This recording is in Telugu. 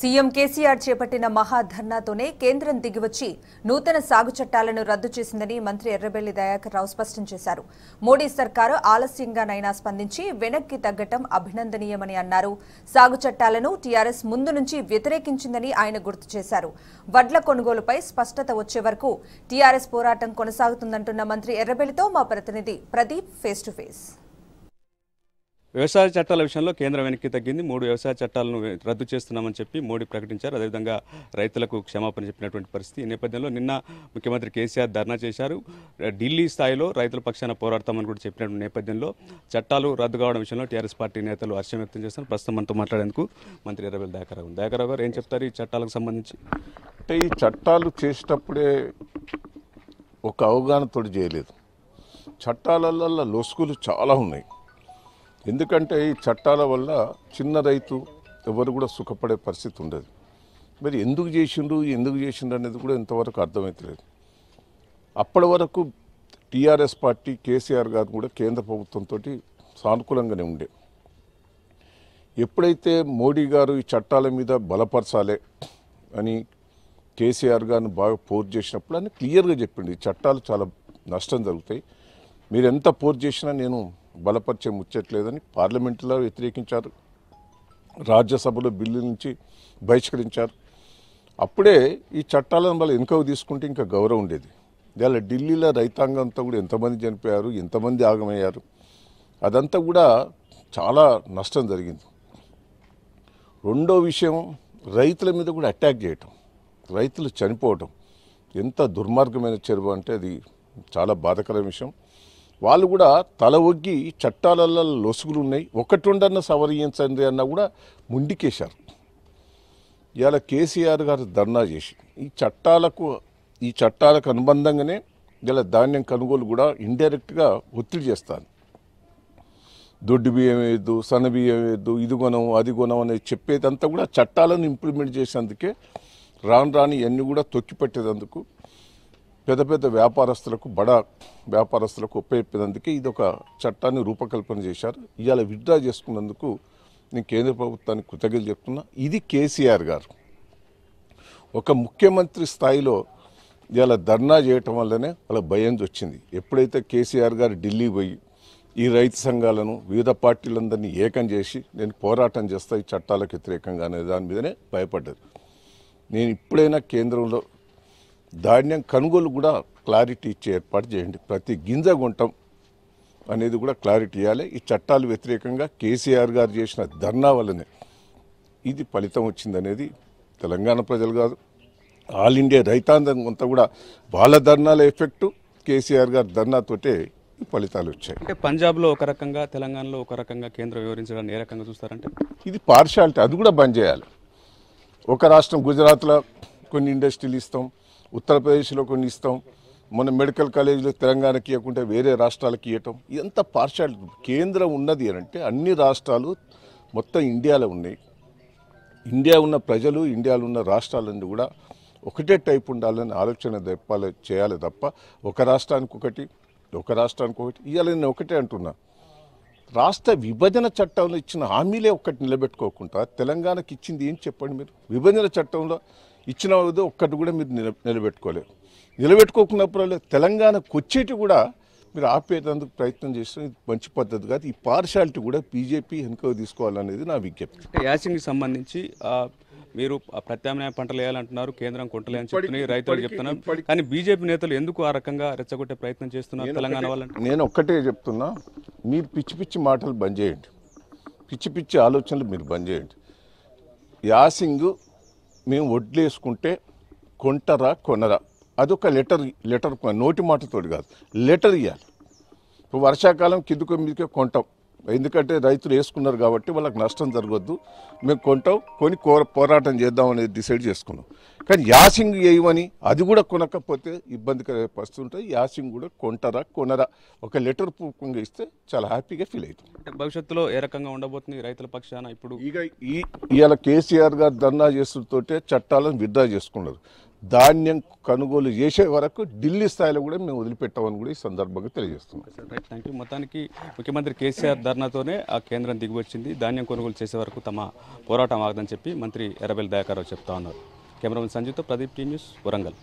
సీఎం కేసీఆర్ చేపట్టిన మహాధర్నాతోనే కేంద్రం దిగివచ్చి నూతన సాగు చట్టాలను రద్దు చేసిందని మంత్రి ఎర్రబెల్లి దయాకర్ రావు స్పష్టం చేశారు మోడీ సర్కారు ఆలస్యంగానైనా స్పందించి వెనక్కి తగ్గటం అభినందనీయమని అన్నారు సాగు చట్టాలను టీఆర్ఎస్ ముందు నుంచి వ్యతిరేకించిందని ఆయన గుర్తు చేశారు వడ్ల కొనుగోలుపై స్పష్టత వచ్చే వరకు టీఆర్ఎస్ పోరాటం కొనసాగుతుందంటున్న మంత్రి ఎర్రబెల్లితో మా ప్రతినిధి ప్రదీప్ ఫేస్ టు ఫేస్ వ్యవసాయ చట్టాల విషయంలో కేంద్రం వెనక్కి తగ్గింది మూడు వ్యవసాయ చట్టాలను రద్దు చేస్తున్నామని చెప్పి మోడీ ప్రకటించారు అదేవిధంగా రైతులకు క్షమాపణ చెప్పినటువంటి పరిస్థితి ఈ నేపథ్యంలో నిన్న ముఖ్యమంత్రి కేసీఆర్ ధర్నా చేశారు ఢిల్లీ స్థాయిలో రైతుల పక్షాన పోరాడతామని కూడా చెప్పినటువంటి నేపథ్యంలో చట్టాలు రద్దు కావడం విషయంలో టీఆర్ఎస్ పార్టీ నేతలు హర్షం వ్యక్తం చేస్తారు ప్రస్తుతం మనతో మాట్లాడేందుకు మంత్రి ఎర్రబెల్ దయాకరావు దయాకరావు గారు ఏం చెప్తారు ఈ చట్టాలకు సంబంధించి అంటే ఈ చట్టాలు చేసేటప్పుడే ఒక అవగాహనతో చేయలేదు చట్టాలలో లోసుకులు చాలా ఉన్నాయి ఎందుకంటే ఈ చట్టాల వల్ల చిన్న రైతు ఎవరు కూడా సుఖపడే పరిస్థితి ఉండదు మరి ఎందుకు చేసిండ్రు ఎందుకు చేసిండ్రు అనేది కూడా ఇంతవరకు అర్థమవుతలేదు అప్పటి వరకు టీఆర్ఎస్ పార్టీ కేసీఆర్ గారు కూడా కేంద్ర ప్రభుత్వంతో సానుకూలంగానే ఉండే ఎప్పుడైతే మోడీ గారు ఈ చట్టాల మీద బలపరచాలి అని కేసీఆర్ గారిని బాగా పోర్ చేసినప్పుడు అని క్లియర్గా చెప్పింది ఈ చట్టాలు చాలా నష్టం జరుగుతాయి మీరు ఎంత పోర్ చేసినా నేను బలపరిచే ముచ్చట్లేదని పార్లమెంటులో వ్యతిరేకించారు రాజ్యసభలో బిల్లు నుంచి బహిష్కరించారు అప్పుడే ఈ చట్టాలను వాళ్ళు వెనుకకు తీసుకుంటే ఇంకా గౌరవం ఉండేది ఇలా ఢిల్లీలో రైతాంగంతో కూడా ఎంతమంది చనిపోయారు ఎంతమంది ఆగమయ్యారు అదంతా కూడా చాలా నష్టం జరిగింది రెండో విషయం రైతుల మీద కూడా అటాక్ చేయటం రైతులు చనిపోవటం ఎంత దుర్మార్గమైన చెరువు అంటే అది చాలా బాధకర విషయం వాళ్ళు కూడా తల ఒగ్గి చట్టాలల్లో లొసుగులు ఉన్నాయి ఒకటి ఉండన్న సవరించండి అన్నా కూడా ముండికేశారు ఇవాళ కేసీఆర్ గారు ధర్నా చేసి ఈ చట్టాలకు ఈ చట్టాలకు అనుబంధంగానే ఇలా ధాన్యం కొనుగోలు కూడా ఇండైరెక్ట్గా ఒత్తిడి చేస్తాను దొడ్డు బియ్యం వేయద్దు సన్న బియ్యం వేయద్దు ఇది కొనం అది కొనం అనేది చెప్పేదంతా కూడా చట్టాలను ఇంప్లిమెంట్ చేసేందుకే రాను రాని ఇవన్నీ కూడా తొక్కిపెట్టేదందుకు పెద్ద పెద్ద వ్యాపారస్తులకు బడా వ్యాపారస్తులకు ఒప్పేపినందుకే ఇది ఒక చట్టాన్ని రూపకల్పన చేశారు ఇవాళ విత్డ్రా చేసుకున్నందుకు నేను కేంద్ర ప్రభుత్వానికి కృతజ్ఞతలు చెప్తున్నా ఇది కేసీఆర్ గారు ఒక ముఖ్యమంత్రి స్థాయిలో ఇవాళ ధర్నా చేయటం వల్లనే వాళ్ళ భయం వచ్చింది ఎప్పుడైతే కేసీఆర్ గారు ఢిల్లీ పోయి ఈ రైతు సంఘాలను వివిధ పార్టీలందరినీ ఏకం చేసి నేను పోరాటం చేస్తా ఈ చట్టాలకు వ్యతిరేకంగా అనే దాని మీదనే భయపడ్డారు నేను ఇప్పుడైనా కేంద్రంలో ధాన్యం కొనుగోలు కూడా క్లారిటీ ఇచ్చే ఏర్పాటు చేయండి ప్రతి గింజ గుంటం అనేది కూడా క్లారిటీ ఇవ్వాలి ఈ చట్టాలు వ్యతిరేకంగా కేసీఆర్ గారు చేసిన ధర్నా వల్లనే ఇది ఫలితం వచ్చిందనేది తెలంగాణ ప్రజలు కాదు ఆల్ ఇండియా రైతాంగం అంతా కూడా వాళ్ళ ధర్నాల ఎఫెక్టు కేసీఆర్ గారు ధర్నాతోటే ఈ ఫలితాలు వచ్చాయి అంటే పంజాబ్లో ఒక రకంగా తెలంగాణలో ఒక రకంగా కేంద్రం వివరించడానికి ఏ రకంగా చూస్తారంటే ఇది పార్షాలిటీ అది కూడా బంద్ చేయాలి ఒక రాష్ట్రం గుజరాత్లో కొన్ని ఇండస్ట్రీలు ఇస్తాం ఉత్తరప్రదేశ్లో కొన్ని ఇస్తాం మన మెడికల్ కాలేజీలో తెలంగాణకి ఇవ్వకుంటే వేరే రాష్ట్రాలకి ఇవ్వటం ఇదంతా పార్షాలిటీ కేంద్రం ఉన్నది అని అంటే అన్ని రాష్ట్రాలు మొత్తం ఇండియాలో ఉన్నాయి ఇండియా ఉన్న ప్రజలు ఇండియాలో ఉన్న రాష్ట్రాలన్నీ కూడా ఒకటే టైప్ ఉండాలని ఆలోచన తెప్పాలి చేయాలి తప్ప ఒక రాష్ట్రానికి ఒకటి ఒక రాష్ట్రానికి ఒకటి ఇవాళ నేను ఒకటే అంటున్నా రాష్ట్ర విభజన చట్టంలో ఇచ్చిన హామీలే ఒకటి నిలబెట్టుకోకుండా తెలంగాణకి ఇచ్చింది ఏం చెప్పండి మీరు విభజన చట్టంలో ఇచ్చిన ఒక్కటి కూడా మీరు నిలబెట్టుకోలేరు నిలబెట్టుకోకున్నప్పుడు తెలంగాణకు వచ్చేటి కూడా మీరు ఆపేటందుకు ప్రయత్నం చేసిన మంచి పద్ధతి కాదు ఈ పార్షాలిటీ కూడా బీజేపీ వెనుక తీసుకోవాలనేది నా విజ్ఞప్తి యాసింగ్కి సంబంధించి మీరు ప్రత్యామ్నాయ పంటలు వేయాలంటున్నారు కేంద్రం కొంటలేని చెప్పి రైతులు చెప్తున్నారు కానీ బీజేపీ నేతలు ఎందుకు ఆ రకంగా రెచ్చగొట్టే ప్రయత్నం చేస్తున్నారు తెలంగాణ వాళ్ళంటే నేను ఒక్కటే చెప్తున్నా మీరు పిచ్చి పిచ్చి మాటలు బంద్ చేయండి పిచ్చి పిచ్చి ఆలోచనలు మీరు బంద్ చేయండి యాసింగ్ మేము వడ్లేసుకుంటే కొంటరా కొనరా అదొక లెటర్ లెటర్ నోటి మాటతోటి కాదు లెటర్ ఇవ్వాలి ఇప్పుడు వర్షాకాలం కిందుకు మీదకే కొంటాం ఎందుకంటే రైతులు వేసుకున్నారు కాబట్టి వాళ్ళకి నష్టం జరగొద్దు మేము కొంటాం కొని పోరాటం చేద్దాం అనేది డిసైడ్ చేసుకున్నాం కానీ యాసింగ్ వేయమని అది కూడా కొనకపోతే ఇబ్బందికర పరిస్థితి ఉంటుంది యాసింగ్ కూడా కొంటారా కొనరా ఒక లెటర్ పూర్వకంగా ఇస్తే చాలా హ్యాపీగా ఫీల్ అవుతుంది భవిష్యత్తులో ఏ రకంగా ఉండబోతుంది రైతుల పక్షాన ఇప్పుడు ఇక ఈ ఇవాళ కేసీఆర్ గారు ధర్నా చేస్తుంటే చట్టాలను విత్డ్రా చేసుకున్నారు ధాన్యం కొనుగోలు చేసే వరకు ఢిల్లీ స్థాయిలో కూడా మేము వదిలిపెట్టామని కూడా ఈ సందర్భంగా తెలియజేస్తున్నాం థ్యాంక్ యూ మొత్తానికి ముఖ్యమంత్రి కేసీఆర్ ధర్నాతోనే ఆ కేంద్రం దిగువచ్చింది ధాన్యం కొనుగోలు చేసే వరకు తమ పోరాటం ఆగదని చెప్పి మంత్రి ఎర్రబెల్ దయాకరావు చెప్తా ఉన్నారు కెమెరామెన్ సంజీవ్తో ప్రదీప్ టీ న్యూస్ వరంగల్